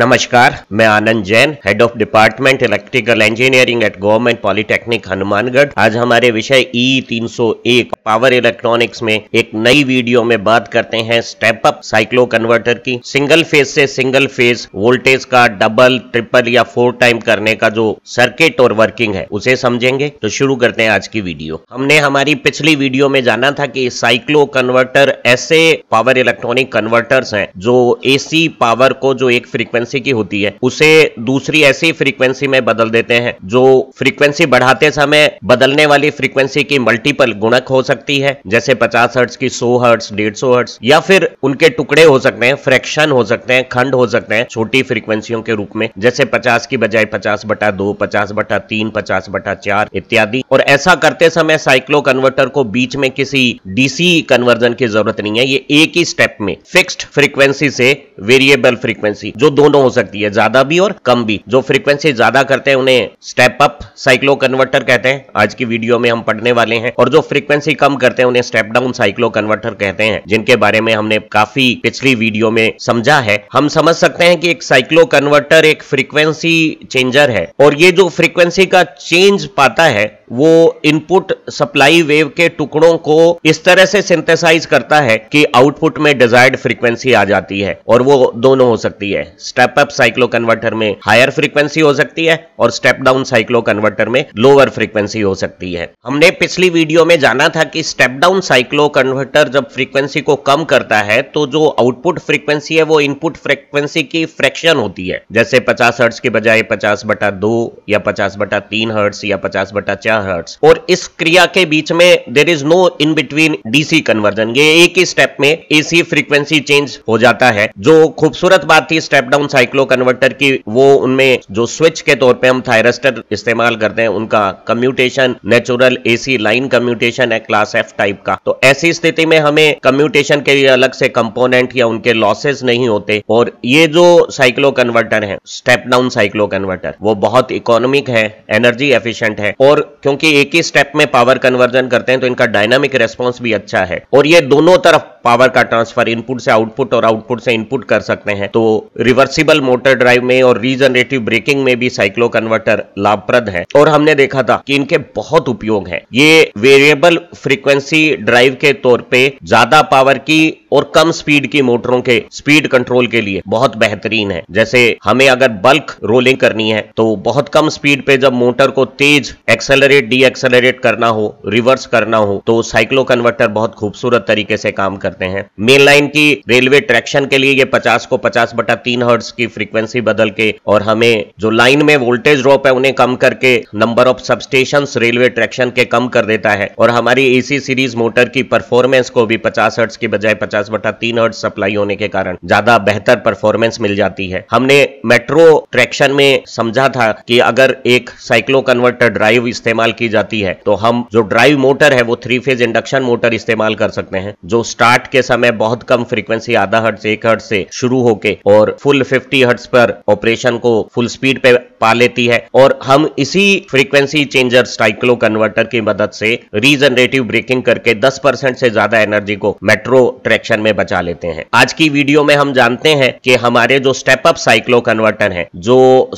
नमस्कार मैं Anand Jain head of department electrical engineering at government polytechnic Hanumangarh आज हमारे विषय ई e 301 पावर इलेक्ट्रॉनिक्स में एक नई वीडियो में बात करते हैं स्टेप अप साइक्लो कन्वर्टर की सिंगल फेज से सिंगल फेज वोल्टेज का डबल ट्रिपल या फोर टाइम करने का जो सर्किट और वर्किंग है उसे समझेंगे तो शुरू करते हैं आज की वीडियो हमने हमारी पिछली वीडियो में जाना था कि साइक्लो कन्वर्टर ऐसे पावर इलेक्ट्रॉनिक कन्वर्टर है जो एसी पावर को जो एक फ्रीक्वेंसी की होती है उसे दूसरी ऐसी फ्रीक्वेंसी में बदल देते हैं जो फ्रीक्वेंसी बढ़ाते समय बदलने वाली फ्रीक्वेंसी की मल्टीपल गुणक हो सके सकती है जैसे पचास हर्ट्स की सौ हर्ट्स डेढ़ सौ हर्ट्स या फिर उनके टुकड़े हो सकते हैं फ्रैक्शन हो सकते हैं खंड हो सकते हैं छोटी फ्रीक्वेंसियों के रूप में जैसे पचास की बजाय पचास बटा दो पचास बटा तीन पचास बटा चार इत्यादि और ऐसा करते समय साइक्लो कन्वर्टर को बीच में किसी डीसी कन्वर्जन की जरूरत नहीं है ये एक ही स्टेप में फिक्स्ड फ्रीक्वेंसी से वेरिएबल फ्रीक्वेंसी जो दोनों हो सकती है ज्यादा भी और कम भी जो फ्रीक्वेंसी ज्यादा करते हैं उन्हें स्टेप अप साइक्लो कन्वर्टर कहते हैं आज की वीडियो में हम पढ़ने वाले हैं और जो फ्रीक्वेंसी कम करते हैं उन्हें स्टेप डाउन साइक्लो कन्वर्टर कहते हैं जिनके बारे में हमने काफी पिछली वीडियो में समझा है हम समझ सकते हैं कि एक साइक्लो कन्वर्टर एक फ्रीक्वेंसी चेंजर है और ये जो फ्रीक्वेंसी का चेंज पाता है वो इनपुट सप्लाई वेव के टुकड़ों को इस तरह से सिंथेसाइज करता है कि आउटपुट में डिजायर्ड फ्रीक्वेंसी आ जाती है और वो दोनों हो सकती है स्टेप अप साइक्लो कन्वर्टर में हायर फ्रीक्वेंसी हो सकती है और स्टेप डाउन साइक्लो कन्वर्टर में लोअर फ्रीक्वेंसी हो सकती है हमने पिछली वीडियो में जाना था कि स्टेप डाउन साइक्लो कन्वर्टर जब फ्रीक्वेंसी को कम करता है तो जो आउटपुट फ्रीक्वेंसी है वो इनपुट फ्रीक्वेंसी की फ्रैक्शन होती है जैसे 50 हर्ट्स के बजाय 50 बटा दो या 50 बटा तीन हर्ट्स या 50 बटा चार हर्ट्स और इस क्रिया के बीच में there is no in between DC conversion ये एक ही स्टेप में एसी फ्रीक्वेंसी चेंज हो जाता है जो खूबसूरत बात थी स्टेप डाउन साइक्लो कन्वर्टर की वो उनमें जो स्विच के तौर पर हम थायरस्टर इस्तेमाल करते हैं उनका commutation natural AC line commutation है क्लास क्लास एफ टाइप का तो ऐसी स्थिति में हमें कम्यूटेशन के लिए अलग से कंपोनेंट या उनके लॉसेस नहीं होते और ये जो साइक्लो कन्वर्टर है स्टेप डाउन साइक्लो कन्वर्टर वो बहुत इकोनॉमिक है एनर्जी एफिशिएंट है और क्योंकि एक ही स्टेप में पावर कन्वर्जन करते हैं तो इनका डायनामिक रेस्पॉन्स भी अच्छा है और ये दोनों तरफ पावर का ट्रांसफर इनपुट से आउटपुट और आउटपुट से इनपुट कर सकते हैं तो रिवर्सिबल मोटर ड्राइव में और रीजनरेटिव ब्रेकिंग में भी साइक्लो कन्वर्टर लाभप्रद है और हमने देखा था कि इनके बहुत उपयोग है ये वेरिएबल फ्रीक्वेंसी ड्राइव के तौर पे ज्यादा पावर की और कम स्पीड की मोटरों के स्पीड कंट्रोल के लिए बहुत बेहतरीन है जैसे हमें अगर बल्क रोलिंग करनी है तो बहुत कम स्पीड पे जब मोटर को तेज एक्सेलरेट डी एक्सेलरेट करना हो रिवर्स करना हो तो साइक्लो कन्वर्टर बहुत खूबसूरत तरीके से काम करते हैं मेन लाइन की रेलवे ट्रैक्शन के लिए ये पचास को पचास बटा तीन हर्ट्स की फ्रीक्वेंसी बदल के और हमें जो लाइन में वोल्टेज ड्रॉप है उन्हें कम करके number of substation railway traction के कम कर देता है और हमारी एसी सीरीज मोटर की परफॉर्मेंस को भी पचास हर्ट्स की बजाय पचास दस बटा तीन हर्ट सप्लाई होने के कारण ज्यादा बेहतर परफॉर्मेंस मिल जाती है हमने मेट्रो ट्रैक्शन में समझा था कि अगर एक साइक्लो कन्वर्टर ड्राइव इस्तेमाल की जाती है तो हम जो ड्राइव मोटर है वो थ्री फेज इंडक्शन मोटर इस्तेमाल कर सकते हैं जो स्टार्ट के समय बहुत कम फ्रीक्वेंसी आधा हर्ट एक हर्ट से शुरू होके और फुल फिफ्टी हर्ट्स पर ऑपरेशन को फुल स्पीड पे पा लेती है और हम इसी फ्रीक्वेंसी चेंजर साइक्लो कन्वर्टर की मदद से रीजनरेटिव ब्रेकिंग करके दस परसेंट से ज्यादा एनर्जी को मेट्रो ट्रैक्शन सेक्शन में बचा लेते हैं आज की वीडियो में हम जानते हैं कि हमारे जो स्टेप अप साइक्लो कन्वर्टर है जो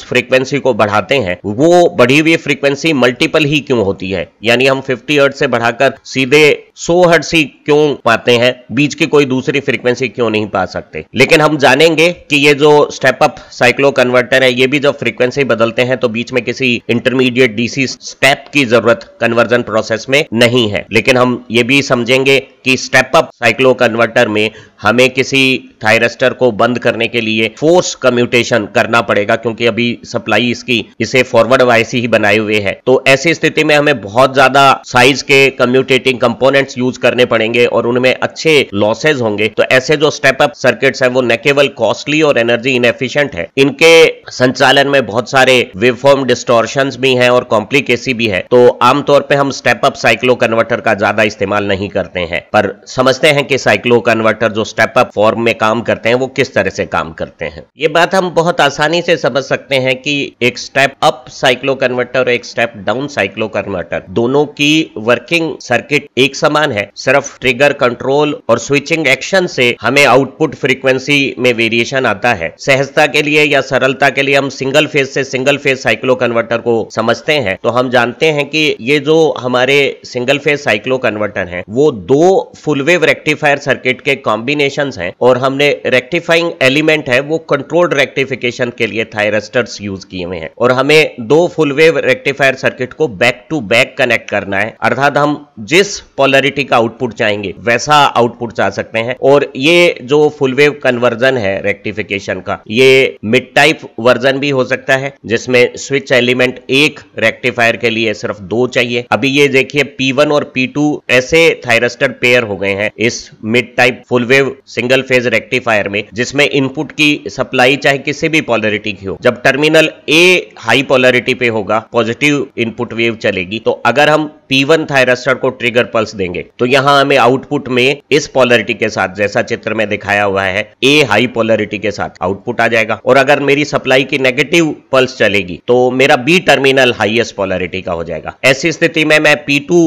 फ्रीक्वेंसी को बढ़ाते हैं वो बढ़ी हुई फ्रीक्वेंसी मल्टीपल ही क्यों होती है यानी हम 50 हर्ट से बढ़ाकर सीधे सोहर्ट्स ही क्यों पाते हैं बीच की कोई दूसरी फ्रीक्वेंसी क्यों नहीं पा सकते लेकिन हम जानेंगे कि ये जो स्टेप अप साइक्लो कन्वर्टर है ये भी जब फ्रीक्वेंसी बदलते हैं तो बीच में किसी इंटरमीडिएट डीसी स्टेप की जरूरत कन्वर्जन प्रोसेस में नहीं है लेकिन हम ये भी समझेंगे कि स्टेप अप साइक्लो कन्वर्टर में हमें किसी थायरस्टर को बंद करने के लिए फोर्स कम्यूटेशन करना पड़ेगा क्योंकि अभी सप्लाई इसकी इसे फॉरवर्ड वायसी ही बनाए हुए है तो ऐसी स्थिति में हमें बहुत ज्यादा साइज के कम्यूटेटिंग कंपोनेंट इंस्ट्रूमेंट्स यूज करने पड़ेंगे और उनमें अच्छे लॉसेज होंगे तो ऐसे जो स्टेप अप सर्किट्स है वो न केवल कॉस्टली और एनर्जी इनएफिशिएंट है इनके संचालन में बहुत सारे वेवफॉर्म डिस्टोर्शन भी है और कॉम्प्लीकेसी भी है तो आमतौर पर हम स्टेप अप साइक्लो कन्वर्टर का ज्यादा इस्तेमाल नहीं करते हैं पर समझते हैं कि साइक्लो कन्वर्टर जो स्टेप अप फॉर्म में काम करते हैं वो किस तरह से काम करते हैं ये बात हम बहुत आसानी से समझ सकते हैं कि एक स्टेप अप साइक्लो कन्वर्टर और एक स्टेप डाउन साइक्लो कन्वर्टर दोनों की वर्किंग सर्किट एक समय समान है सिर्फ ट्रिगर कंट्रोल और स्विचिंग एक्शन से हमें आउटपुट फ्रीक्वेंसी में वेरिएशन आता है सहजता के लिए या सरलता के लिए हम सिंगल फेज से सिंगल फेज साइक्लो कन्वर्टर को समझते हैं तो हम जानते हैं कि ये जो हमारे सिंगल फेज साइक्लो कन्वर्टर है वो दो फुलवेव रेक्टिफायर सर्किट के कॉम्बिनेशन है और हमने रेक्टिफाइंग एलिमेंट है वो कंट्रोल्ड रेक्टिफिकेशन के लिए थायरस्टर्स यूज किए हुए हैं और हमें दो फुलवेव रेक्टिफायर सर्किट को बैक टू बैक कनेक्ट करना है अर्थात हम जिस पॉलर पोलैरिटी का आउटपुट चाहेंगे वैसा आउटपुट चाह सकते हैं और ये जो फुल वेव कन्वर्जन है रेक्टिफिकेशन का ये मिड टाइप वर्जन भी हो सकता है जिसमें स्विच एलिमेंट एक रेक्टिफायर के लिए सिर्फ दो चाहिए अभी ये देखिए P1 और P2 ऐसे थायरस्टर पेयर हो गए हैं इस mid type full wave single phase rectifier में जिसमें इनपुट की सप्लाई चाहे किसी भी पॉलरिटी की हो जब टर्मिनल ए हाई पॉलरिटी पे होगा पॉजिटिव इनपुट वेव चलेगी तो अगर हम P1 थायरस्टर को ट्रिगर पल्स देंगे तो यहां हमें आउटपुट में इस पोलरिटी के साथ जैसा चित्र में दिखाया हुआ है ए हाई पोलरिटी के साथ आउटपुट आ जाएगा और अगर मेरी सप्लाई की नेगेटिव पल्स चलेगी तो मेरा बी टर्मिनल हाईएस्ट पोलरिटी का हो जाएगा ऐसी स्थिति में मैं पी टू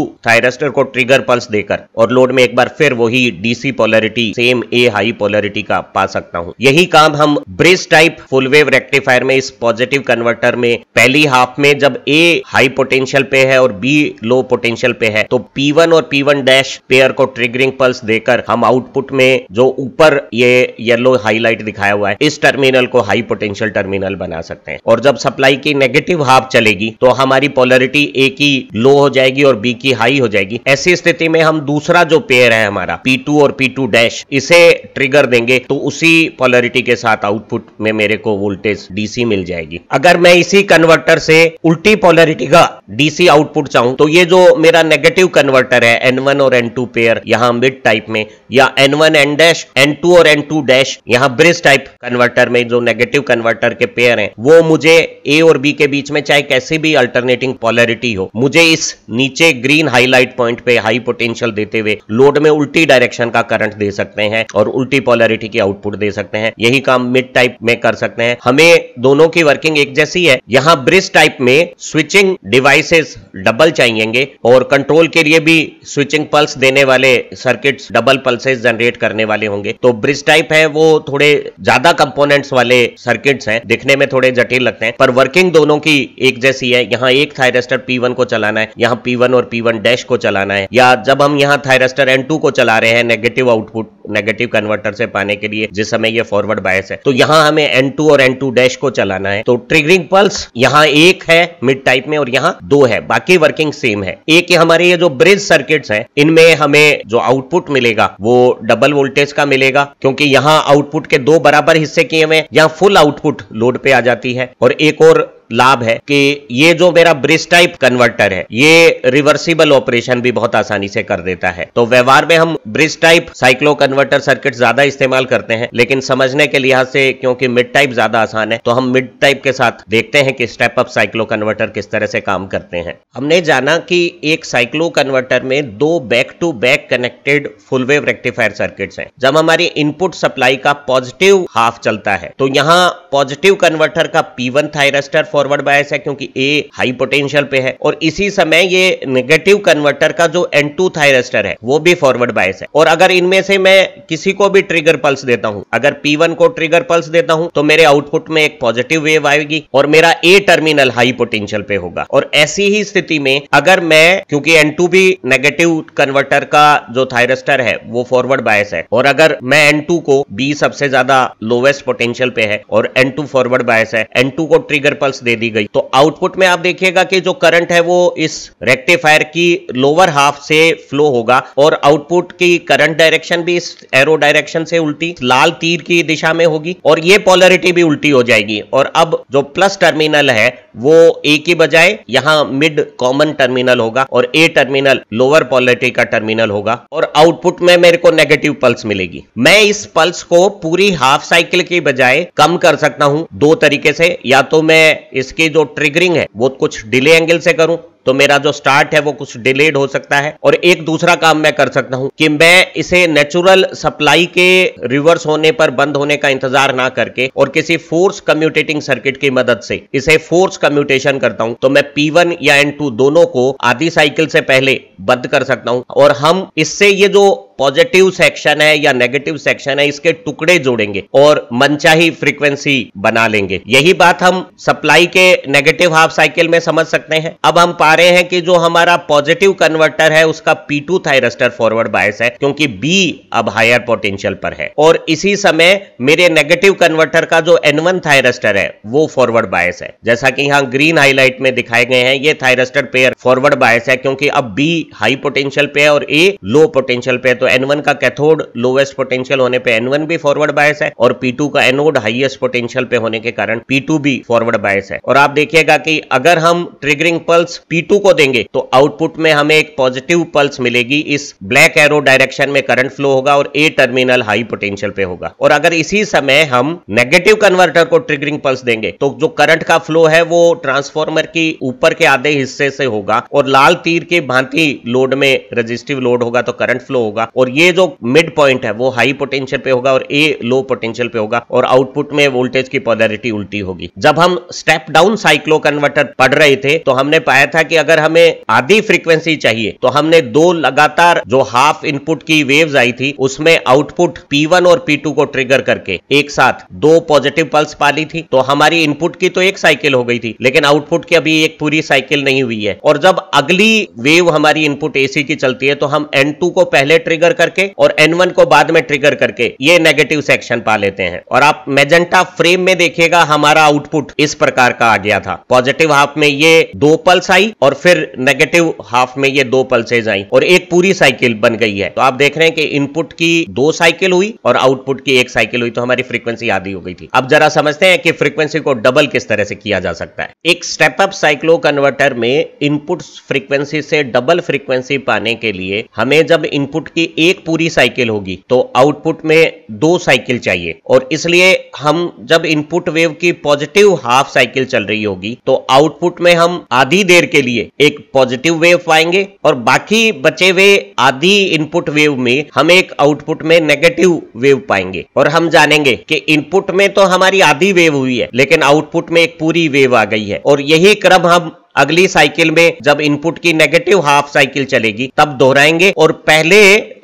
को ट्रिगर पल्स देकर और लोड में एक बार फिर वही DC polarity same a high polarity का पा सकता हूं यही काम हम bridge type full wave rectifier में इस पॉजिटिव कन्वर्टर में पहली हाफ में जब ए हाई पोटेंशियल पे है और बी लो पोटेंशियल पे है तो P1 और P1 डैश पेयर को ट्रिगरिंग पल्स देकर हम आउटपुट में जो ऊपर ये येलो हाईलाइट दिखाया हुआ है इस टर्मिनल को हाई पोटेंशियल टर्मिनल बना सकते हैं और जब सप्लाई की नेगेटिव हाफ चलेगी तो हमारी पोलरिटी ए की लो हो जाएगी और बी की हाई हो जाएगी ऐसी स्थिति में हम दूसरा जो पेयर है हमारा P2 और P2 डैश इसे ट्रिगर देंगे तो उसी पोलरिटी के साथ आउटपुट में मेरे को वोल्टेज डीसी मिल जाएगी अगर मैं इसी कन्वर्टर से उल्टी पोलरिटी का डीसी आउटपुट चाहूं तो ये जो जो तो मेरा नेगेटिव कन्वर्टर है एन वन और एन टू पेयर यहाँ मिड टाइप में या N one N dash N two और एन टू डैश यहाँ ब्रिज टाइप कन्वर्टर में जो नेगेटिव कन्वर्टर के पेयर हैं वो मुझे ए और बी के बीच में चाहे कैसी भी अल्टरनेटिंग पॉलरिटी हो मुझे इस नीचे ग्रीन हाईलाइट पॉइंट पे हाई पोटेंशियल देते हुए लोड में उल्टी डायरेक्शन का करंट दे सकते हैं और उल्टी पॉलरिटी की आउटपुट दे सकते हैं यही काम मिड टाइप में कर सकते हैं हमें दोनों की वर्किंग एक जैसी है यहाँ ब्रिज टाइप में स्विचिंग डिवाइसेस डबल चाहिए और कंट्रोल के लिए भी स्विचिंग पल्स देने वाले सर्किट डबल पल्सेस जनरेट करने वाले होंगे तो ब्रिज टाइप है वो थोड़े ज्यादा कंपोनेंट्स वाले सर्किट्स हैं दिखने में थोड़े जटिल लगते हैं पर वर्किंग दोनों की एक जैसी है यहाँ एक थायरेस्टर पी को चलाना है यहाँ पी और पी डैश को चलाना है या जब हम यहाँ थायरेस्टर एन को चला रहे हैं नेगेटिव आउटपुट नेगेटिव कन्वर्टर से पाने के लिए जिस समय ये फॉरवर्ड बायस है तो यहाँ हमें एन टू और एन टू डैश को चलाना है तो ट्रिगरिंग पल्स यहाँ एक है मिड टाइप में और यहाँ दो है बाकी वर्किंग सेम है एक हमारे ये जो ब्रिज सर्किट है इनमें हमें जो आउटपुट मिलेगा वो डबल वोल्टेज का मिलेगा क्योंकि यहाँ आउटपुट के दो बराबर हिस्से किए हुए यहाँ फुल आउटपुट लोड पे आ जाती है और एक और लाभ है कि ये जो मेरा ब्रिज टाइप कन्वर्टर है ये रिवर्सिबल ऑपरेशन भी बहुत आसानी से कर देता है तो व्यवहार में हम bridge type cycloconverter circuit ज्यादा इस्तेमाल करते हैं लेकिन समझने के लिहाज से क्योंकि मिड टाइप ज्यादा आसान है तो हम मिड टाइप के साथ देखते हैं कि स्टेप अप साइक्लो कन्वर्टर किस तरह से काम करते हैं हमने जाना कि एक साइक्लो कन्वर्टर में दो back to back connected full wave rectifier circuit है जब हमारी इनपुट सप्लाई का पॉजिटिव हाफ चलता है तो यहाँ पॉजिटिव कन्वर्टर का P one thyristor forward bias है क्योंकि ए हाई पोटेंशियल पे है और इसी समय ये नेगेटिव कन्वर्टर का जो एन टू थायरेस्टर है वो भी फॉरवर्ड बायस है और अगर इनमें से मैं किसी को भी ट्रिगर पल्स देता हूं अगर पी वन को ट्रिगर पल्स देता हूं तो मेरे आउटपुट में एक पॉजिटिव वेव आएगी और मेरा ए टर्मिनल हाई पोटेंशियल पे होगा और ऐसी ही स्थिति में अगर मैं क्योंकि एन टू भी नेगेटिव कन्वर्टर का जो थायरेस्टर है वो फॉरवर्ड बायस है और अगर मैं एन टू को बी सबसे ज्यादा लोवेस्ट पोटेंशियल पे है और एन टू फॉरवर्ड बायस है एन टू को ट्रिगर पल्स दे दी गई तो आउटपुट में आप देखिएगा कि जो करंट है वो इस रेक्टिफायर की लोअर हाफ से फ्लो होगा और आउटपुट की करंट डायरेक्शन भी इस एरो डायरेक्शन से उल्टी लाल तीर की दिशा में होगी और ये पॉलरिटी भी उल्टी हो जाएगी और अब जो प्लस टर्मिनल है वो ए की बजाय यहाँ मिड कॉमन टर्मिनल होगा और ए टर्मिनल लोअर पॉलरिटी का टर्मिनल होगा और आउटपुट में मेरे को नेगेटिव पल्स मिलेगी मैं इस पल्स को पूरी हाफ साइकिल की बजाय कम कर सकता हूं दो तरीके से या तो मैं इसकी जो ट्रिगरिंग है वो कुछ डिले एंगल से करूं तो मेरा जो स्टार्ट है वो कुछ डिलेड हो सकता है और एक दूसरा काम मैं कर सकता हूं कि मैं इसे नेचुरल सप्लाई के रिवर्स होने पर बंद होने का इंतजार ना करके और किसी फोर्स कम्यूटेटिंग सर्किट की मदद से इसे फोर्स कम्यूटेशन करता हूं तो मैं पी या एन दोनों को आधी साइकिल से पहले बंद कर सकता हूं और हम इससे ये जो पॉजिटिव सेक्शन है या नेगेटिव सेक्शन है इसके टुकड़े जोड़ेंगे और मनचाही फ्रीक्वेंसी बना लेंगे यही बात हम सप्लाई के नेगेटिव हाफ साइकिल में समझ सकते हैं अब हम पार रहे हैं कि जो हमारा पॉजिटिव कन्वर्टर है उसका P two thyristor forward bias है क्योंकि बी अब हायर पोटेंशियल पर है और इसी समय मेरे नेगेटिव कन्वर्टर का जो एन वन थायरस्टर है वो फॉरवर्ड बायस है जैसा कि यहाँ ग्रीन हाईलाइट में दिखाए गए हैं ये थायरस्टर पेयर फॉरवर्ड बायस है क्योंकि अब बी हाई पोटेंशियल पे है और ए लो पोटेंशियल पे है तो एन वन का कैथोड लोवेस्ट पोटेंशियल होने पे एन वन भी फॉरवर्ड बायस है और पी टू का एनोड हाइएस्ट पोटेंशियल पे होने के कारण पी टू भी फॉरवर्ड बायस है और आप देखिएगा कि अगर हम ट्रिगरिंग पल्स पी टू को देंगे तो आउटपुट में हमें एक पॉजिटिव पल्स मिलेगी इस ब्लैक एरो डायरेक्शन में करंट फ्लो होगा और ए टर्मिनल हाई पोटेंशियल पे होगा और अगर इसी समय हम नेगेटिव कन्वर्टर को ट्रिगरिंग पल्स देंगे तो जो करंट का फ्लो है वो ट्रांसफॉर्मर की ऊपर के आधे हिस्से से होगा और लाल तीर के भांति लोड में रजिस्टिव लोड होगा तो करंट फ्लो होगा और ये जो मिड पॉइंट है वो हाई पोटेंशियल पे होगा और ए लो पोटेंशियल पे होगा और आउटपुट में वोल्टेज की पॉलरिटी उल्टी होगी जब हम स्टेप डाउन साइक्लो कन्वर्टर पढ़ रहे थे तो हमने पाया था कि अगर हमें आधी फ्रीक्वेंसी चाहिए तो हमने दो लगातार जो हाफ इनपुट की वेव्स आई थी उसमें आउटपुट P1 और P2 को ट्रिगर करके एक साथ दो पॉजिटिव पल्स पाली थी तो हमारी इनपुट की तो एक साइकिल हो गई थी लेकिन आउटपुट की अभी एक पूरी साइकिल नहीं हुई है और जब अगली वेव हमारी इनपुट एसी की चलती है तो हम एन को पहले ट्रिगर करके और एन को बाद में ट्रिगर करके ये नेगेटिव सेक्शन पा लेते हैं और आप मेजेंटा फ्रेम में देखिएगा हमारा आउटपुट इस प्रकार का आ गया था पॉजिटिव हाफ में ये दो पल्स आई और फिर नेगेटिव हाफ में ये दो पल्सेज आई और एक पूरी साइकिल बन गई है तो आप देख रहे हैं कि इनपुट की दो साइकिल हुई और आउटपुट की एक साइकिल हुई तो हमारी फ्रीक्वेंसी आधी हो गई थी अब जरा समझते हैं कि फ्रीक्वेंसी को डबल किस तरह से किया जा सकता है एक स्टेप अप साइक्लो कन्वर्टर में इनपुट फ्रीक्वेंसी से डबल फ्रीक्वेंसी पाने के लिए हमें जब इनपुट की एक पूरी साइकिल होगी तो आउटपुट में दो साइकिल चाहिए और इसलिए हम जब इनपुट वेव की पॉजिटिव हाफ साइकिल चल रही होगी तो आउटपुट में हम आधी देर के लिए एक पॉजिटिव वेव पाएंगे और बाकी बचे हुए आधी इनपुट वेव में हम एक आउटपुट में नेगेटिव वेव पाएंगे और हम जानेंगे कि इनपुट में तो हमारी आधी वेव हुई है लेकिन आउटपुट में एक पूरी वेव आ गई है और यही क्रम हम अगली साइकिल में जब इनपुट की नेगेटिव हाफ साइकिल चलेगी तब दोहराएंगे और पहले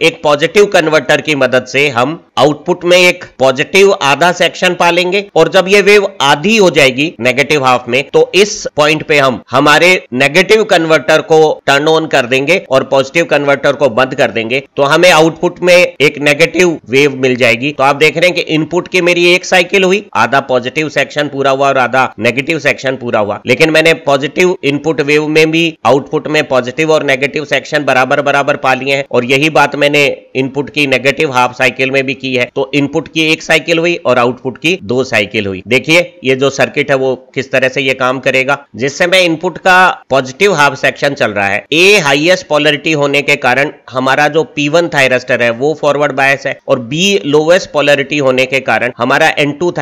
एक पॉजिटिव कन्वर्टर की मदद से हम आउटपुट में एक पॉजिटिव आधा सेक्शन पालेंगे और जब ये वेव आधी हो जाएगी नेगेटिव हाफ में तो इस पॉइंट पे हम हमारे नेगेटिव कन्वर्टर को टर्न ऑन कर देंगे और पॉजिटिव कन्वर्टर को बंद कर देंगे तो हमें आउटपुट में एक नेगेटिव वेव मिल जाएगी तो आप देख रहे हैं कि इनपुट की मेरी एक साइकिल हुई आधा पॉजिटिव सेक्शन पूरा हुआ और आधा नेगेटिव सेक्शन पूरा हुआ लेकिन मैंने पॉजिटिव इनपुट वेव में भी आउटपुट में पॉजिटिव और नेगेटिव सेक्शन बराबर बराबर पा लिए हैं और यही बात मैंने इनपुट की नेगेटिव हाफ साइकिल में भी की है तो इनपुट की एक साइकिल हुई और आउटपुट की दो साइकिल हुई देखिए ये जो सर्किट है वो किस तरह से ये काम करेगा जिस समय इनपुट का पॉजिटिव हाफ सेक्शन चल रहा है ए हाइएस्ट पॉलरिटी होने के कारण हमारा जो पी वन है वो फॉरवर्ड बायस है और बी लोवेस्ट पॉलरिटी होने के कारण हमारा एन टू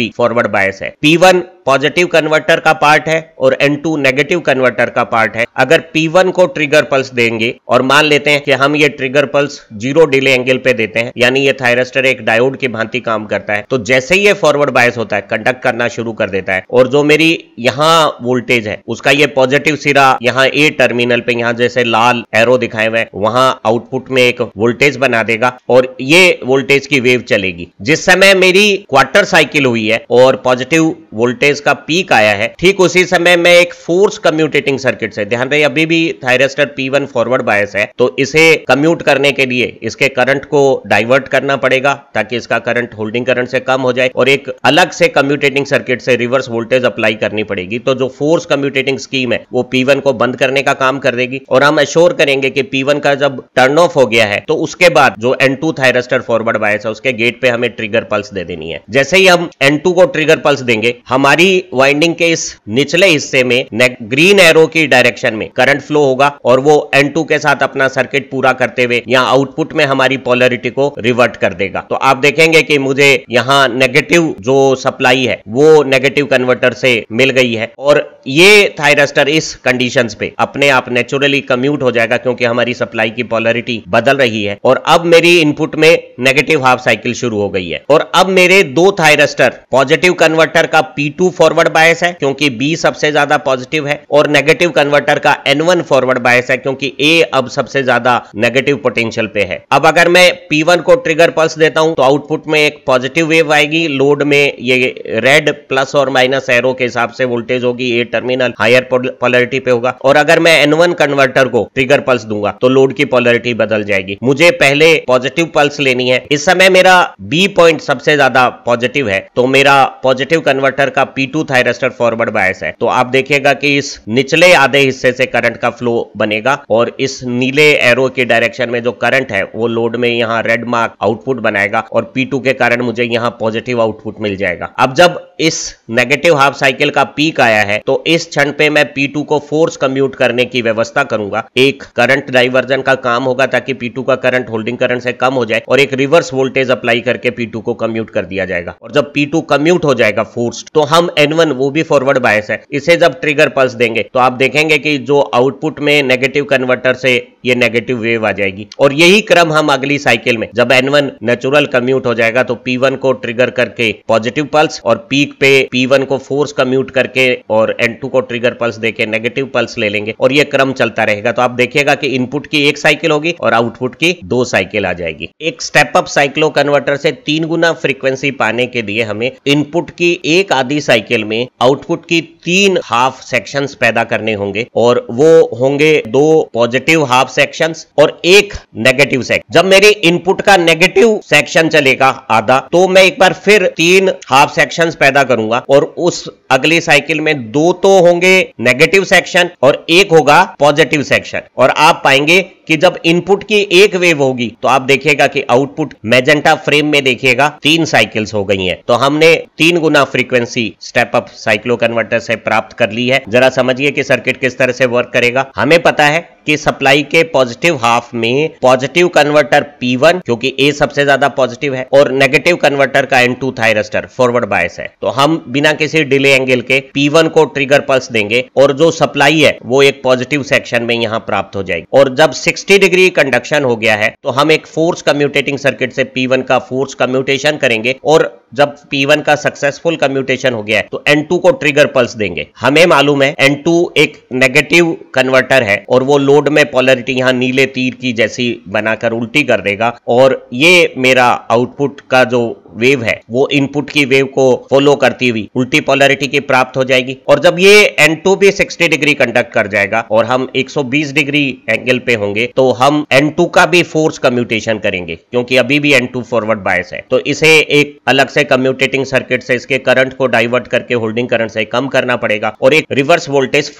भी फॉरवर्ड बायस है पी पॉजिटिव कन्वर्टर का पार्ट है और N2 नेगेटिव कन्वर्टर का पार्ट है अगर P1 को ट्रिगर पल्स देंगे और मान लेते हैं कि हम ये trigger pulse zero delay angle पे देते हैं यानी ये थायरस्टर एक डायोड की भांति काम करता है तो जैसे ही ये फॉरवर्ड बायस होता है कंडक्ट करना शुरू कर देता है और जो मेरी यहाँ वोल्टेज है उसका ये पॉजिटिव सिरा यहाँ ए टर्मिनल पे यहाँ जैसे लाल एरो दिखाए हुए वहां आउटपुट में एक वोल्टेज बना देगा और ये वोल्टेज की वेव चलेगी जिस समय मेरी क्वार्टर साइकिल हुई है और पॉजिटिव वोल्टेज फेज का पीक आया है ठीक उसी समय में एक फोर्स कम्यूटेटिंग सर्किट से ध्यान रहे अभी भी thyristor P one forward bias है तो इसे कम्यूट करने के लिए इसके करंट को डाइवर्ट करना पड़ेगा ताकि इसका करंट होल्डिंग करंट से कम हो जाए और एक अलग से कम्यूटेटिंग सर्किट से रिवर्स वोल्टेज अप्लाई करनी पड़ेगी तो जो फोर्स कम्यूटेटिंग स्कीम है वो पी को बंद करने का काम कर देगी और हम एश्योर करेंगे कि पी का जब टर्न ऑफ हो गया है तो उसके बाद जो N two thyristor forward bias है उसके गेट पे हमें ट्रिगर पल्स दे देनी है जैसे ही हम एन को ट्रिगर पल्स देंगे हमारी सारी वाइंडिंग के इस निचले हिस्से में ग्रीन एरो की डायरेक्शन में करंट फ्लो होगा और वो एन के साथ अपना सर्किट पूरा करते हुए यहाँ आउटपुट में हमारी पॉलरिटी को रिवर्ट कर देगा तो आप देखेंगे कि मुझे यहाँ नेगेटिव जो सप्लाई है वो नेगेटिव कन्वर्टर से मिल गई है और ये थायरस्टर इस कंडीशन पे अपने आप नेचुरली कम्यूट हो जाएगा क्योंकि हमारी सप्लाई की पॉलरिटी बदल रही है और अब मेरी इनपुट में नेगेटिव हाफ साइकिल शुरू हो गई है और अब मेरे दो थायरस्टर पॉजिटिव कन्वर्टर का P2 फॉरवर्ड बायस है क्योंकि बी सबसे ज्यादा पॉजिटिव है और नेगेटिव कन्वर्टर का एन वन फॉरवर्ड बायस है क्योंकि ए अब सबसे ज्यादा नेगेटिव पोटेंशियल पे है अब अगर मैं पी वन को ट्रिगर पल्स देता हूं तो आउटपुट में एक पॉजिटिव वेव आएगी लोड में ये रेड प्लस और माइनस एरो के हिसाब से वोल्टेज होगी ए टर्मिनल हायर पॉलरिटी पे होगा और अगर मैं एन वन कन्वर्टर को ट्रिगर पल्स दूंगा तो लोड की पॉलरिटी बदल जाएगी मुझे पहले पॉजिटिव पल्स लेनी है इस समय मेरा बी पॉइंट सबसे ज्यादा पॉजिटिव है तो मेरा पॉजिटिव कन्वर्टर का P two thyristor forward bias है तो आप देखिएगा कि इस निचले आधे हिस्से से करंट का फ्लो बनेगा और इस नीले एरो के डायरेक्शन में जो करंट है वो लोड में यहाँ रेड मार्क आउटपुट बनाएगा और पी के कारण मुझे यहाँ पॉजिटिव आउटपुट मिल जाएगा अब जब इस नेगेटिव हाफ साइकिल का पीक आया है तो इस क्षण पे मैं पी को फोर्स कम्यूट करने की व्यवस्था करूंगा एक करंट डाइवर्जन का काम होगा ताकि पी का करंट होल्डिंग करंट से कम हो जाए और एक रिवर्स वोल्टेज अप्लाई करके पी को कम्यूट कर दिया जाएगा और जब पी कम्यूट हो जाएगा फोर्स तो हम एन वो भी फॉरवर्ड बायस है इसे जब ट्रिगर पल्स देंगे तो आप देखेंगे कि जो आउटपुट में नेगेटिव कन्वर्टर से ये नेगेटिव वेव आ जाएगी और यही क्रम हम अगली साइकिल में जब एन वन नेचुरल कम्यूट हो जाएगा तो पी वन को ट्रिगर करके पॉजिटिव पल्स और पीक पे पी वन को फोर्स कम्यूट करके और एन टू को ट्रिगर पल्स देके नेगेटिव पल्स ले लेंगे और ये क्रम चलता रहेगा तो आप देखिएगा कि इनपुट की एक साइकिल होगी और आउटपुट की दो साइकिल आ जाएगी एक स्टेप अप साइक्लो कन्वर्टर से तीन गुना फ्रीक्वेंसी पाने के लिए हमें इनपुट की एक आधी साइकिल में आउटपुट की तीन हाफ सेक्शंस पैदा करने होंगे और वो होंगे दो पॉजिटिव हाफ सेक्शंस और एक नेगेटिव सेक्शन जब मेरी इनपुट का नेगेटिव सेक्शन चलेगा आधा तो मैं एक बार फिर तीन हाफ सेक्शन पैदा करूंगा और उस अगले साइकिल में दो तो होंगे नेगेटिव सेक्शन और एक होगा पॉजिटिव सेक्शन और आप पाएंगे कि जब इनपुट की एक वेव होगी तो आप देखिएगा कि आउटपुट मैजेंटा फ्रेम में देखिएगा तीन साइकिल्स हो गई हैं तो हमने तीन गुना frequency step up cycloconverter से प्राप्त कर ली है जरा समझिए कि सर्किट किस तरह से वर्क वर्क करेगा हमें पता है की सप्लाई के पॉजिटिव हाफ में पॉजिटिव कन्वर्टर P1 क्योंकि A सबसे ज्यादा पॉजिटिव है और नेगेटिव कन्वर्टर का N2 to thyristor forward bias है तो हम बिना किसी डिले एंगल के P1 को ट्रिगर पल्स देंगे और जो सप्लाई है वो एक पॉजिटिव सेक्शन में यहाँ प्राप्त हो जाएगी और जब 60 डिग्री कंडक्शन हो गया है तो हम एक फोर्स कम्यूटेटिंग सर्किट से पी का फोर्स कम्यूटेशन करेंगे और जब P1 का सक्सेसफुल कम्यूटेशन हो गया है तो N2 को ट्रिगर पल्स देंगे हमें मालूम है N2 एक नेगेटिव कन्वर्टर है और वो लो लोड में पॉलरिटी यहाँ नीले तीर की जैसी बनाकर उल्टी कर देगा और ये मेरा आउटपुट का जो वेव है वो इनपुट की वेव को फॉलो करती हुई उल्टी पोलरिटी की प्राप्त हो जाएगी और जब ये एन टू भी सिक्सटी डिग्री कंडक्ट कर जाएगा और हम 120 डिग्री एंगल पे होंगे तो हम एन टू का भी फोर्स कम्यूटेशन करेंगे क्योंकि अभी भी एन टू फॉरवर्ड बायस है तो इसे एक अलग से कम्यूटेटिंग सर्किट से इसके करंट को डाइवर्ट करके होल्डिंग करंट से कम करना पड़ेगा और एक reverse voltage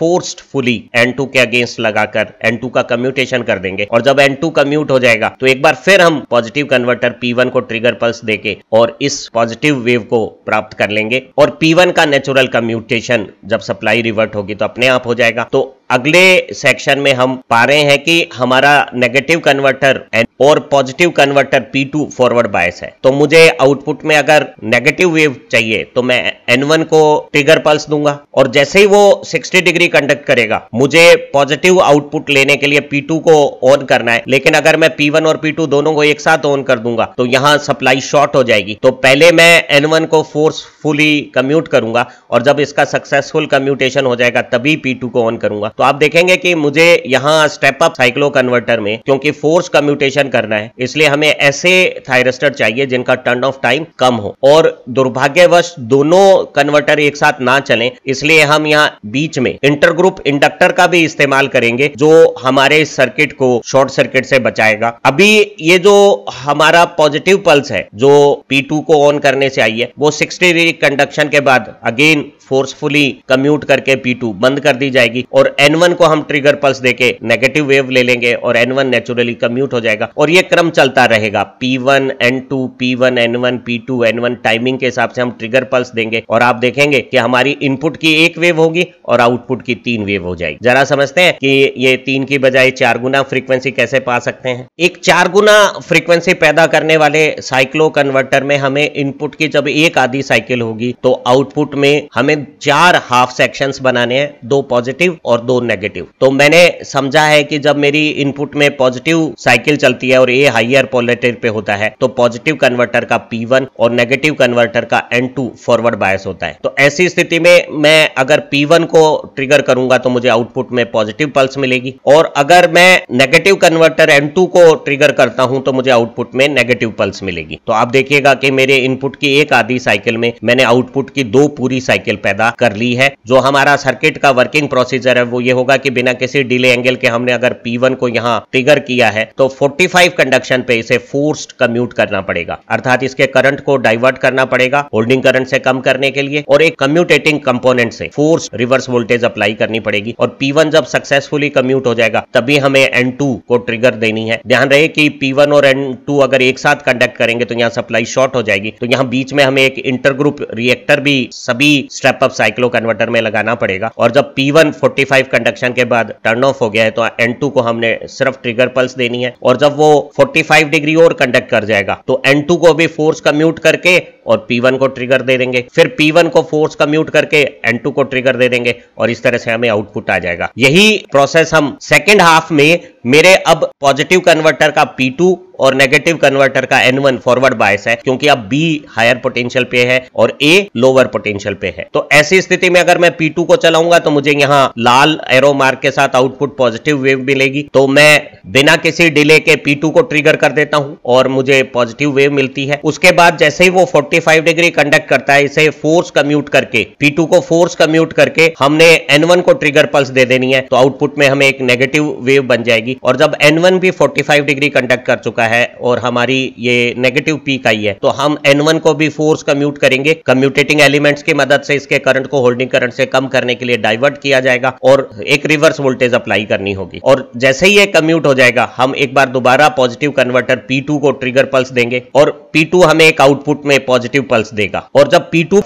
fully N two के अगेंस्ट लगाकर एन टू का कम्यूटेशन कर देंगे और जब एन टू कम्यूट हो जाएगा तो एक बार फिर हम पॉजिटिव कन्वर्टर पी वन को ट्रिगर पल्स देके और और इस पॉजिटिव वेव को प्राप्त कर लेंगे और P1 का नेचुरल का म्यूटेशन जब सप्लाई रिवर्ट होगी तो अपने आप हो जाएगा तो अगले सेक्शन में हम पा रहे हैं कि हमारा नेगेटिव कन्वर्टर और positive converter P2 forward bias है तो मुझे आउटपुट में अगर नेगेटिव वेव चाहिए तो मैं N1 को ट्रिगर पल्स दूंगा और जैसे ही वो 60 डिग्री कंडक्ट करेगा मुझे पॉजिटिव आउटपुट लेने के लिए P2 को ऑन करना है लेकिन अगर मैं P1 और P2 दोनों को एक साथ ऑन कर दूंगा तो यहाँ सप्लाई शॉर्ट हो जाएगी तो पहले मैं एन को फोर्सफुली कम्यूट करूंगा और जब इसका सक्सेसफुल कम्यूटेशन हो जाएगा तभी पी को ऑन करूंगा तो तो आप देखेंगे कि मुझे यहाँ स्टेप अप साइक्लो कन्वर्टर में क्योंकि फोर्स कम्यूटेशन करना है इसलिए हमें ऐसे थायरस्टर चाहिए जिनका टर्न ऑफ टाइम कम हो और दुर्भाग्यवश दोनों कन्वर्टर एक साथ ना चले इसलिए हम यहाँ बीच में इंटरग्रुप इंडक्टर का भी इस्तेमाल करेंगे जो हमारे सर्किट को शॉर्ट सर्किट से बचाएगा अभी ये जो हमारा पॉजिटिव पल्स है जो P2 को ऑन करने से आई है वो 60 डिग्री कंडक्शन के बाद अगेन फोर्सफुली कम्यूट करके पी टू बंद कर दी जाएगी और एन वन को हम ट्रिगर पल्स देके नेगेटिव वेव ले लेंगे और एन वन नेचुरली कम्यूट हो जाएगा और ये क्रम चलता रहेगा P one N two P one N one P two N one timing के हिसाब से हम ट्रिगर पल्स देंगे और आप देखेंगे कि हमारी इनपुट की एक वेव होगी और आउटपुट की तीन वेव हो जाएगी जरा समझते हैं कि ये तीन की बजाय चार गुना फ्रीक्वेंसी कैसे पा सकते हैं एक चार गुना फ्रीक्वेंसी पैदा करने वाले साइक्लो कन्वर्टर में हमें इनपुट की जब एक आधी साइकिल होगी तो आउटपुट में हमें हमें चार हाफ सेक्शंस बनाने हैं दो पॉजिटिव और दो नेगेटिव तो मैंने समझा है कि जब मेरी इनपुट में पॉजिटिव साइकिल चलती है और ए हाइयर पॉलिटिव पे होता है तो पॉजिटिव कन्वर्टर का पी और नेगेटिव कन्वर्टर का एन फॉरवर्ड बायस होता है तो ऐसी स्थिति में मैं अगर पी को ट्रिगर करूंगा तो मुझे आउटपुट में पॉजिटिव पल्स मिलेगी और अगर मैं नेगेटिव कन्वर्टर एन को ट्रिगर करता हूं तो मुझे आउटपुट में नेगेटिव पल्स मिलेगी तो आप देखिएगा कि मेरे इनपुट की एक आधी साइकिल में मैंने आउटपुट की दो पूरी साइकिल पैदा कर ली है जो हमारा सर्किट का वर्किंग प्रोसीजर है वो ये होगा कि बिना किसी डिले एंगल के हमने अगर P1 को यहाँ ट्रिगर किया है तो 45 कंडक्शन पे इसे फोर्स्ड कम्यूट करना पड़ेगा अर्थात इसके करंट को डाइवर्ट करना पड़ेगा होल्डिंग करंट से कम करने के लिए और एक कम्यूटेटिंग कंपोनेंट से फोर्स रिवर्स वोल्टेज अप्लाई करनी पड़ेगी और P1 जब सक्सेसफुली कम्यूट हो जाएगा तभी हमें N2 को ट्रिगर देनी है ध्यान रहे कि P1 और N2 अगर एक साथ कंडक्ट करेंगे तो यहाँ सप्लाई शॉर्ट हो जाएगी तो यहाँ बीच में हमें एक इंटरग्रुप रिएक्टर भी सभी स्टेप अप साइक्लो कन्वर्टर में लगाना पड़ेगा और जब पी वन कंडक्शन के बाद टर्न ऑफ हो गया है तो एन को हमने सिर्फ ट्रिगर पल्स देनी है और जब वो फोर्टी डिग्री और कंडक्ट कर जाएगा तो एन को भी फोर्स कम्यूट करके और P1 को ट्रिगर दे देंगे फिर P1 को फोर्स कम्यूट करके N2 को ट्रिगर दे देंगे और इस तरह से हमें आउटपुट आ जाएगा यही प्रोसेस हम सेकेंड हाफ में मेरे अब पॉजिटिव कन्वर्टर का P2 और नेगेटिव कन्वर्टर का एन वन फॉरवर्ड बायस है क्योंकि अब बी हायर पोटेंशियल पे है और ए लोअर पोटेंशियल पे है तो ऐसी स्थिति में अगर मैं पी टू को चलाऊंगा तो मुझे यहाँ लाल एरो मार्क के साथ आउटपुट पॉजिटिव वेव मिलेगी तो मैं बिना किसी डिले के पी टू को ट्रिगर कर देता हूं और मुझे पॉजिटिव वेव मिलती है उसके बाद जैसे ही वो फोर्टी फाइव डिग्री कंडक्ट करता है इसे फोर्स कम्यूट करके टू को फोर्स कम्यूट करके हमने वन को ट्रिगर पल्स दे देनी है तो आउटपुट में हमें एक नेगेटिव वेव बन जाएगी और जब एन वन भी फोर्टी फाइव डिग्री कंडक्ट कर चुका है है और हमारी ये नेगेटिव पीक आई है तो हम एन वन को भी फोर्स कम्यूट करेंगे कम्यूटेटिंग एलिमेंट्स की मदद से इसके करंट को होल्डिंग करंट से कम करने के लिए डाइवर्ट किया जाएगा और एक रिवर्स वोल्टेज अप्लाई करनी होगी और जैसे ही ये कम्यूट हो जाएगा हम एक बार दोबारा पॉजिटिव कन्वर्टर पी को ट्रिगर पल्स देंगे और पी हमें एक आउटपुट में पॉजिटिव पल्स देगा और जब पी टू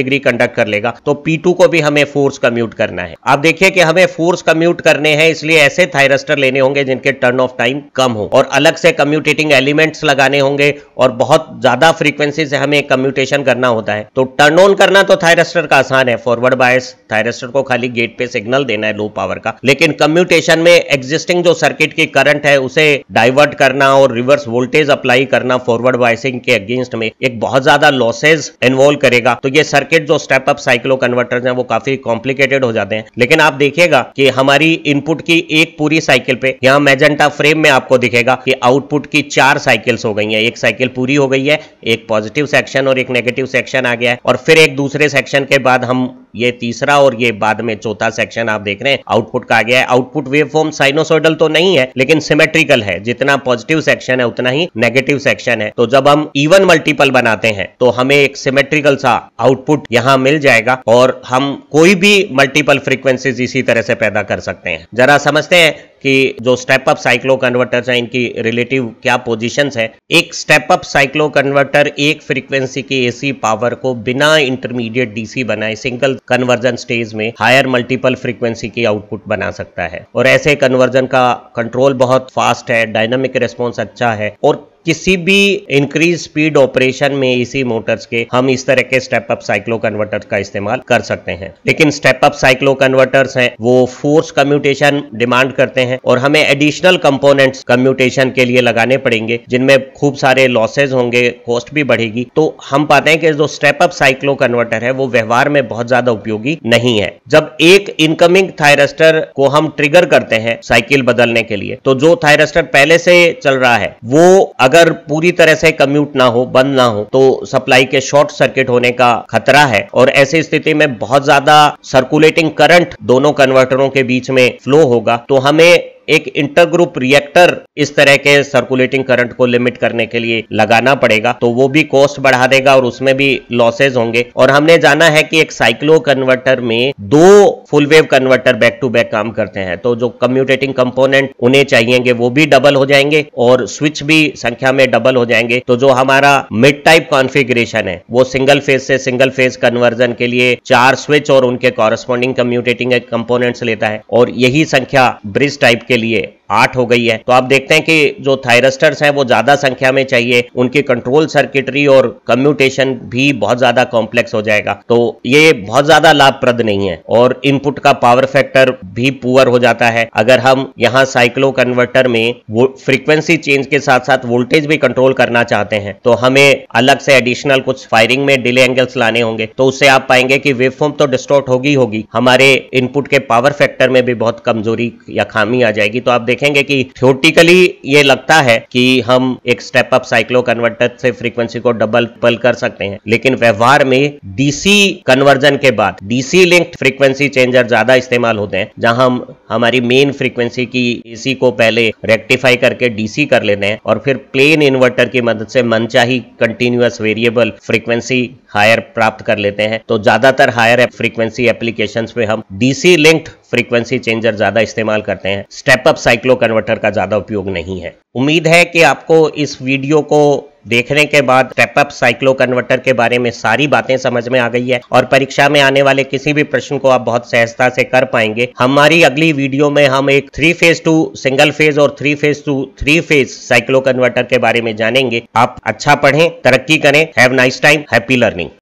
डिग्री कंडक्ट कर लेगा तो पी को भी हमें फोर्स कम्यूट करना है आप देखिए कि हमें फोर्स कम्यूट करने हैं इसलिए ऐसे थायरस्टर लेने होंगे जिनके टर्न ऑफ टाइम कम हो और अलग से कम्यूट कम्यूटेटिंग एलिमेंट्स लगाने होंगे और बहुत ज्यादा फ्रीक्वेंसी से हमें कम्यूटेशन करना होता है तो टर्न ऑन करना तो थायरस्टर का आसान है फॉरवर्ड बायस थायरस्टर को खाली गेट पे सिग्नल देना है लो पावर का लेकिन कम्यूटेशन में एग्जिस्टिंग जो सर्किट की करंट है उसे डाइवर्ट करना और रिवर्स वोल्टेज अप्लाई करना फॉरवर्ड बायसिंग के अगेंस्ट में एक बहुत ज्यादा लॉसेज इन्वॉल्व करेगा तो ये सर्किट जो स्टेप अप साइक्लो कन्वर्टर है वो काफी कॉम्प्लिकेटेड हो जाते हैं लेकिन आप देखिएगा कि हमारी इनपुट की एक पूरी साइकिल पे यहाँ मेजेंटा फ्रेम में आपको दिखेगा कि आउटपुट रूट की चार साइकिल्स हो गई हैं एक साइकिल पूरी हो गई है एक पॉजिटिव सेक्शन और एक नेगेटिव सेक्शन आ गया है और फिर एक दूसरे सेक्शन के बाद हम ये तीसरा और ये बाद में चौथा सेक्शन आप देख रहे हैं आउटपुट का आ गया है आउटपुट वेव फॉर्म साइनोसोडल तो नहीं है लेकिन सिमेट्रिकल है जितना पॉजिटिव सेक्शन है उतना ही नेगेटिव सेक्शन है तो जब हम इवन मल्टीपल बनाते हैं तो हमें एक सिमेट्रिकल सा आउटपुट यहाँ मिल जाएगा और हम कोई भी मल्टीपल फ्रीक्वेंसीज इसी तरह से पैदा कर सकते हैं जरा समझते हैं कि जो स्टेप अप साइक्लो कन्वर्टर्स हैं इनकी रिलेटिव क्या पोजीशंस है एक स्टेप अप साइक्लो कन्वर्टर एक फ्रीक्वेंसी के एसी पावर को बिना इंटरमीडिएट डीसी बनाए सिंगल कन्वर्जन स्टेज में हायर मल्टीपल फ्रीक्वेंसी की आउटपुट बना सकता है और ऐसे कन्वर्जन का कंट्रोल बहुत फास्ट है डायनामिक रेस्पॉन्स अच्छा है और किसी भी इंक्रीज स्पीड ऑपरेशन में इसी मोटर्स के हम इस तरह के स्टेप अप साइक्लो कन्वर्टर का इस्तेमाल कर सकते हैं लेकिन स्टेप अप साइक्लो कन्वर्टर्स हैं वो फोर्स कम्यूटेशन डिमांड करते हैं और हमें एडिशनल कंपोनेंट्स कम्यूटेशन के लिए लगाने पड़ेंगे जिनमें खूब सारे लॉसेज होंगे कॉस्ट भी बढ़ेगी तो हम पाते हैं कि जो स्टेप अप साइक्लो कन्वर्टर है वो व्यवहार में बहुत ज्यादा उपयोगी नहीं है जब एक इनकमिंग थायरस्टर को हम ट्रिगर करते हैं साइकिल बदलने के लिए तो जो थायरस्टर पहले से चल रहा है वो अगर अगर पूरी तरह से कम्यूट ना हो बंद ना हो तो सप्लाई के शॉर्ट सर्किट होने का खतरा है और ऐसी स्थिति में बहुत ज्यादा सर्कुलेटिंग करंट दोनों कन्वर्टरों के बीच में फ्लो होगा तो हमें एक इंटरग्रुप रिएक्टर इस तरह के सर्कुलेटिंग करंट को लिमिट करने के लिए लगाना पड़ेगा तो वो भी कॉस्ट बढ़ा देगा और उसमें भी लॉसेज होंगे और हमने जाना है कि एक साइक्लो कन्वर्टर में दो full wave converter back to back काम करते हैं तो जो कम्यूटेटिंग कंपोनेंट उन्हें चाहिएंगे वो भी डबल हो जाएंगे और स्विच भी संख्या में डबल हो जाएंगे तो जो हमारा मिड टाइप कॉन्फिग्रेशन है वो सिंगल फेज से सिंगल फेज कन्वर्जन के लिए चार स्विच और उनके कॉरेस्पॉन्डिंग कम्यूटेटिंग कंपोनेंट्स लेता है और यही संख्या ब्रिज टाइप के के लिए आठ हो गई है तो आप देखते हैं कि जो थायरस्टर्स हैं वो ज्यादा संख्या में चाहिए उनके कंट्रोल सर्किटरी और कम्यूटेशन भी बहुत ज्यादा कॉम्प्लेक्स हो जाएगा तो ये बहुत ज्यादा लाभप्रद नहीं है और इनपुट का पावर फैक्टर भी पुअर हो जाता है अगर हम यहाँ साइक्लो कन्वर्टर में फ्रीक्वेंसी चेंज के साथ साथ वोल्टेज भी कंट्रोल करना चाहते हैं तो हमें अलग से एडिशनल कुछ फायरिंग में डिले एंगल्स लाने होंगे तो उससे आप पाएंगे कि वेवफॉर्म तो डिस्टोर्ट होगी होगी हमारे इनपुट के पावर फैक्टर में भी बहुत कमजोरी या खामी आ जाएगी तो आप देख देखेंगे कि थ्योरटिकली ये लगता है कि हम एक स्टेप अप साइक्लो कन्वर्टर से फ्रीक्वेंसी को डबल पल कर सकते हैं लेकिन व्यवहार में डीसी कन्वर्जन के बाद डीसी लिंक्ड फ्रीक्वेंसी चेंजर ज्यादा इस्तेमाल होते हैं जहां हम हमारी मेन फ्रीक्वेंसी की एसी को पहले रेक्टिफाई करके डीसी कर लेते हैं और फिर प्लेन इन्वर्टर की मदद से मनचाही कंटिन्यूस वेरिएबल फ्रीक्वेंसी हायर प्राप्त कर लेते हैं तो ज्यादातर हायर फ्रीक्वेंसी एप्लीकेशंस पे हम डीसी लिंक्ड फ्रीक्वेंसी चेंजर ज्यादा इस्तेमाल करते हैं स्टेप अप साइक्लो कन्वर्टर का ज्यादा उपयोग नहीं है उम्मीद है कि आपको इस वीडियो को देखने के बाद स्टेप अप साइक्लो कन्वर्टर के बारे में सारी बातें समझ में आ गई है और परीक्षा में आने वाले किसी भी प्रश्न को आप बहुत सहजता से कर पाएंगे हमारी अगली वीडियो में हम एक three phase to single phase और three phase to three phase cycloconverter के बारे में जानेंगे आप अच्छा पढ़ें तरक्की करें have nice time happy learning